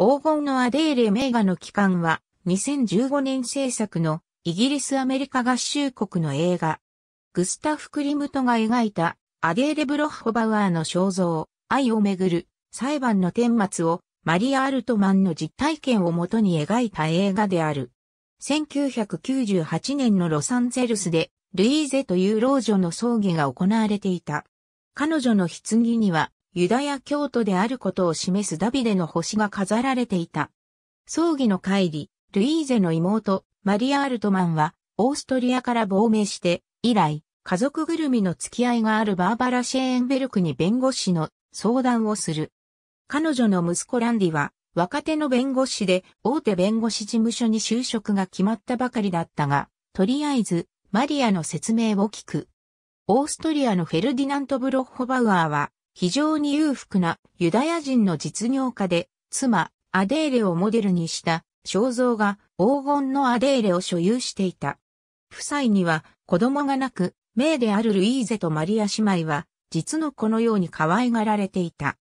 黄金のアデーレ名画の期間は2015年制作のイギリスアメリカ合衆国の映画。グスタフ・クリムトが描いたアデーレ・ブロッホバウアーの肖像、愛をめぐる裁判の顛末をマリア・アルトマンの実体験をもとに描いた映画である。1998年のロサンゼルスでルイーゼという老女の葬儀が行われていた。彼女の棺にはユダヤ教徒であることを示すダビデの星が飾られていた。葬儀の帰り、ルイーゼの妹、マリア・アルトマンは、オーストリアから亡命して、以来、家族ぐるみの付き合いがあるバーバラ・シェーンベルクに弁護士の相談をする。彼女の息子ランディは、若手の弁護士で大手弁護士事務所に就職が決まったばかりだったが、とりあえずマリアの説明を聞く。オーストリアのフェルディナント・ブロッホバウアーは非常に裕福なユダヤ人の実業家で、妻、アデーレをモデルにした肖像が黄金のアデーレを所有していた。夫妻には子供がなく、名であるルイーゼとマリア姉妹は、実の子のように可愛がられていた。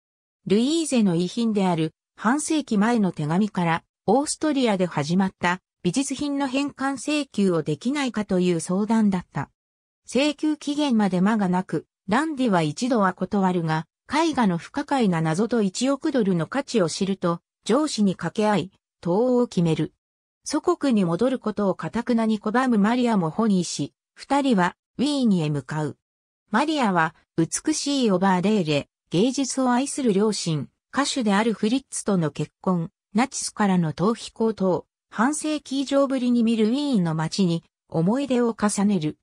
ルイーゼの遺品である半世紀前の手紙から、オーストリアで始まった美術品の返還請求をできないかという相談だった。請求期限まで間がなく、ランディは一度は断るが、絵画の不可解な謎と1億ドルの価値を知ると、上司に掛け合い、党を決める。祖国に戻ることを堅くなに拒むマリアもホニーし、二人はウィーンへ向かう。マリアは美しいオバーレーレ、芸術を愛する両親、歌手であるフリッツとの結婚、ナチスからの逃避行等、半世紀以上ぶりに見るウィーンの街に思い出を重ねる。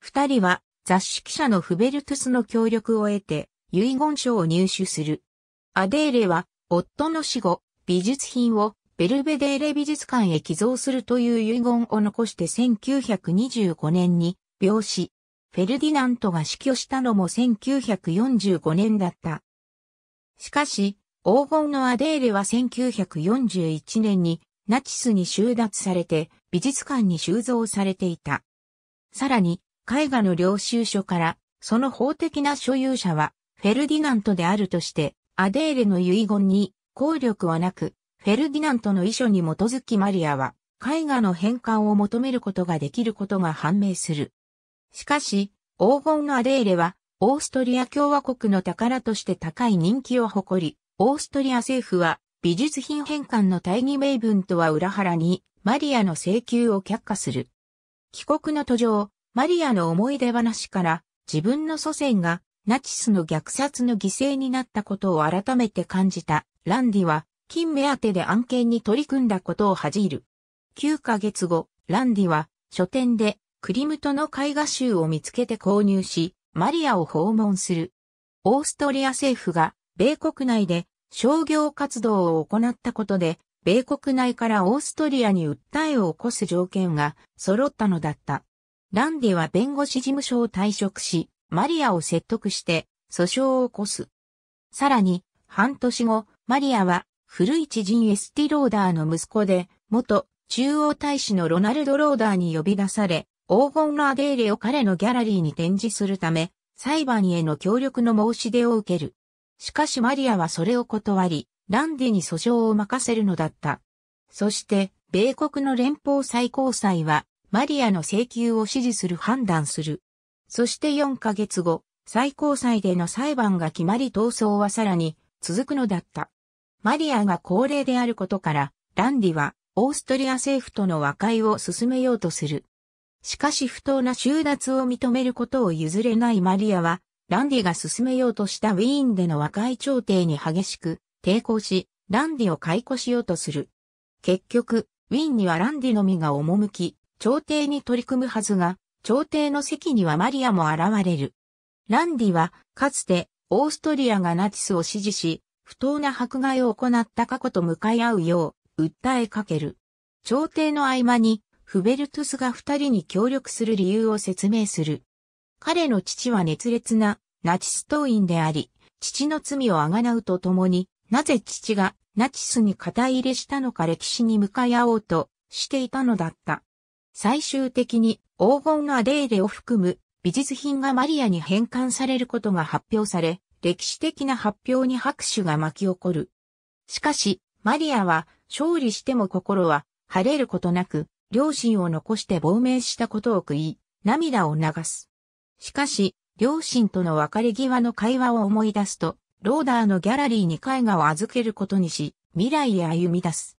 二人は雑誌記者のフベルトゥスの協力を得て、遺言書を入手する。アデーレは、夫の死後、美術品をベルベデーレ美術館へ寄贈するという遺言を残して1925年に病死。フェルディナントが死去したのも1945年だった。しかし、黄金のアデーレは1941年にナチスに収奪されて美術館に収蔵されていた。さらに、絵画の領収書から、その法的な所有者は、フェルディナントであるとして、アデーレの遺言に、効力はなく、フェルディナントの遺書に基づきマリアは、絵画の返還を求めることができることが判明する。しかし、黄金のアデーレは、オーストリア共和国の宝として高い人気を誇り、オーストリア政府は、美術品返還の大義名分とは裏腹に、マリアの請求を却下する。帰国の途上、マリアの思い出話から自分の祖先がナチスの虐殺の犠牲になったことを改めて感じたランディは金目当てで案件に取り組んだことを恥じる。9ヶ月後、ランディは書店でクリムトの絵画集を見つけて購入し、マリアを訪問する。オーストリア政府が米国内で商業活動を行ったことで、米国内からオーストリアに訴えを起こす条件が揃ったのだった。ランデは弁護士事務所を退職し、マリアを説得して訴訟を起こす。さらに、半年後、マリアは古い知人エスティローダーの息子で、元中央大使のロナルド・ローダーに呼び出され、黄金のアデーレを彼のギャラリーに展示するため、裁判への協力の申し出を受ける。しかしマリアはそれを断り、ランディに訴訟を任せるのだった。そして、米国の連邦最高裁は、マリアの請求を支持する判断する。そして4ヶ月後、最高裁での裁判が決まり闘争はさらに続くのだった。マリアが高齢であることから、ランディはオーストリア政府との和解を進めようとする。しかし不当な収奪を認めることを譲れないマリアは、ランディが進めようとしたウィーンでの和解調停に激しく抵抗し、ランディを解雇しようとする。結局、ウィーンにはランディのみが赴き、朝廷に取り組むはずが、朝廷の席にはマリアも現れる。ランディは、かつて、オーストリアがナチスを支持し、不当な迫害を行った過去と向かい合うよう、訴えかける。朝廷の合間に、フベルトゥスが二人に協力する理由を説明する。彼の父は熱烈なナチス党員であり、父の罪をあがなうとともに、なぜ父がナチスに肩入れしたのか歴史に向かい合おうとしていたのだった。最終的に黄金のアデーレを含む美術品がマリアに返還されることが発表され、歴史的な発表に拍手が巻き起こる。しかし、マリアは勝利しても心は晴れることなく、両親を残して亡命したことを悔い、涙を流す。しかし、両親との別れ際の会話を思い出すと、ローダーのギャラリーに絵画を預けることにし、未来へ歩み出す。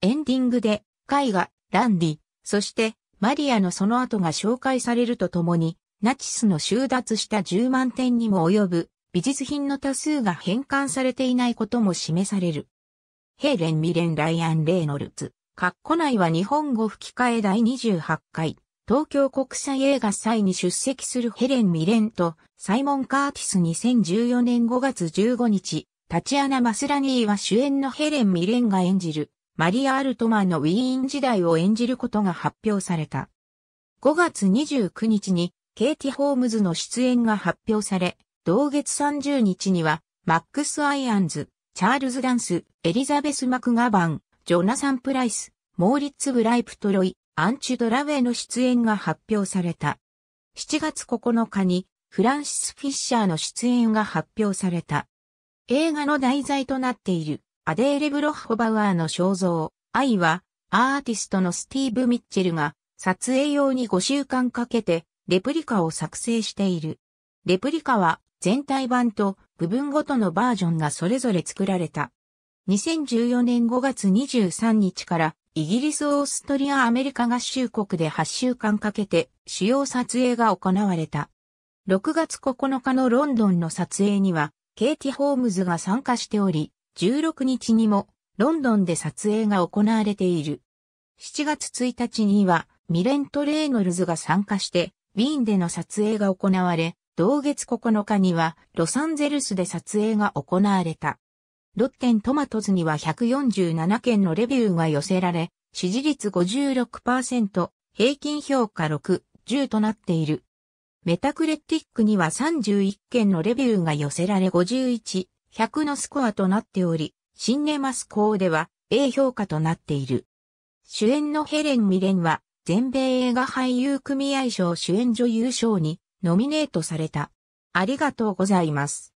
エンディングで、絵画、ランディ、そして、マリアのその後が紹介されるとともに、ナチスの収奪した10万点にも及ぶ美術品の多数が返還されていないことも示される。ヘーレン・ミレン・ライアン・レイノルツ、カッコ内は日本語吹き替え第28回、東京国際映画祭に出席するヘレン・ミレンとサイモン・カーティス2014年5月15日、タチアナ・マスラニーは主演のヘレン・ミレンが演じるマリア・アルトマンのウィーン時代を演じることが発表された。5月29日にケイティ・ホームズの出演が発表され、同月30日にはマックス・アイアンズ、チャールズ・ダンス、エリザベス・マクガバン、ジョナサン・プライス、モーリッツ・ブライプトロイ、アンチュ・ドラウェイの出演が発表された。7月9日にフランシス・フィッシャーの出演が発表された。映画の題材となっているアデーレ・ブロッホバウアーの肖像、愛は、アーティストのスティーブ・ミッチェルが、撮影用に5週間かけて、レプリカを作成している。レプリカは、全体版と部分ごとのバージョンがそれぞれ作られた。2014年5月23日から、イギリス・オーストリア・アメリカ合衆国で8週間かけて、主要撮影が行われた。6月9日のロンドンの撮影には、ケイティ・ホームズが参加しており、16日にもロンドンで撮影が行われている。7月1日にはミレント・レーノルズが参加してウィーンでの撮影が行われ、同月9日にはロサンゼルスで撮影が行われた。ロッテントマトズには147件のレビューが寄せられ、支持率56%、平均評価6、10となっている。メタクレティックには31件のレビューが寄せられ51、100のスコアとなっており、シンネマスーでは A 評価となっている。主演のヘレン・ミレンは、全米映画俳優組合賞主演女優賞にノミネートされた。ありがとうございます。